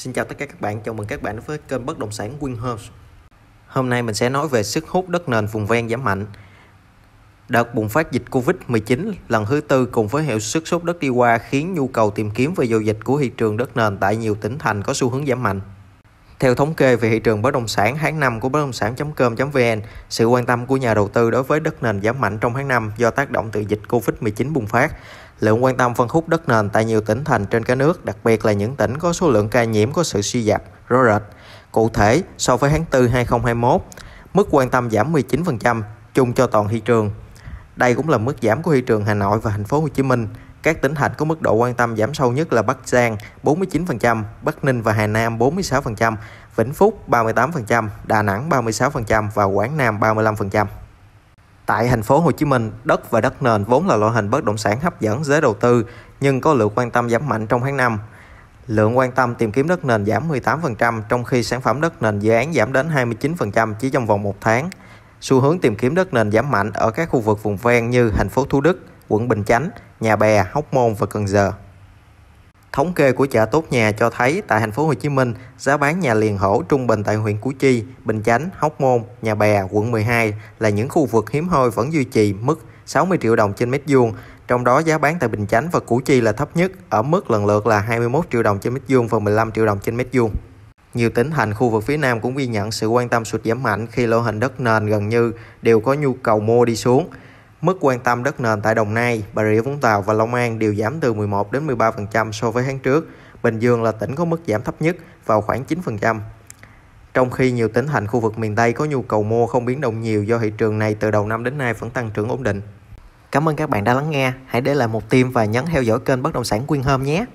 Xin chào tất cả các bạn, chào mừng các bạn đến với kênh bất động sản Winhomes. Hôm nay mình sẽ nói về sức hút đất nền vùng ven giảm mạnh. Đợt bùng phát dịch Covid-19 lần thứ tư cùng với hiệu sức sốt đất đi qua khiến nhu cầu tìm kiếm và giao dịch của thị trường đất nền tại nhiều tỉnh thành có xu hướng giảm mạnh. Theo thống kê về thị trường bất động sản tháng 5 của bất động sản.com.vn, sự quan tâm của nhà đầu tư đối với đất nền giảm mạnh trong tháng 5 do tác động từ dịch Covid-19 bùng phát. Lượng quan tâm phân khúc đất nền tại nhiều tỉnh thành trên cả nước, đặc biệt là những tỉnh có số lượng ca nhiễm có sự suy giảm rõ rệt. Cụ thể, so với tháng 4 2021, mức quan tâm giảm 19% chung cho toàn thị trường. Đây cũng là mức giảm của thị trường Hà Nội và thành phố Hồ Chí Minh. Các tỉnh thành có mức độ quan tâm giảm sâu nhất là Bắc Giang 49%, Bắc Ninh và Hà Nam 46%, Vĩnh Phúc 38%, Đà Nẵng 36% và Quảng Nam 35%. Tại thành phố Hồ Chí Minh, đất và đất nền vốn là loại hình bất động sản hấp dẫn giới đầu tư nhưng có lượng quan tâm giảm mạnh trong tháng 5. Lượng quan tâm tìm kiếm đất nền giảm 18% trong khi sản phẩm đất nền dự án giảm đến 29% chỉ trong vòng một tháng. Xu hướng tìm kiếm đất nền giảm mạnh ở các khu vực vùng ven như thành phố Thủ Đức, quận Bình Chánh, Nhà Bè, Hóc Môn và Cần Giờ. Thống kê của chợ tốt nhà cho thấy tại thành phố Hồ Chí Minh, giá bán nhà liền hổ trung bình tại huyện Củ Chi, Bình Chánh, Hóc Môn, Nhà Bè, quận 12 là những khu vực hiếm hoi vẫn duy trì mức 60 triệu đồng trên mét vuông, trong đó giá bán tại Bình Chánh và Củ Chi là thấp nhất ở mức lần lượt là 21 triệu đồng trên mét vuông và 15 triệu đồng trên mét vuông. Nhiều tỉnh thành khu vực phía Nam cũng ghi nhận sự quan tâm sụt giảm mạnh khi lô hình đất nền gần như đều có nhu cầu mua đi xuống. Mức quan tâm đất nền tại Đồng Nai, Bà Rịa Vũng Tàu và Long An đều giảm từ 11 đến 13% so với tháng trước. Bình Dương là tỉnh có mức giảm thấp nhất vào khoảng 9%. Trong khi nhiều tỉnh thành khu vực miền Tây có nhu cầu mua không biến động nhiều do thị trường này từ đầu năm đến nay vẫn tăng trưởng ổn định. Cảm ơn các bạn đã lắng nghe. Hãy để lại một tim và nhấn theo dõi kênh Bất động sản Quyên Hôm nhé.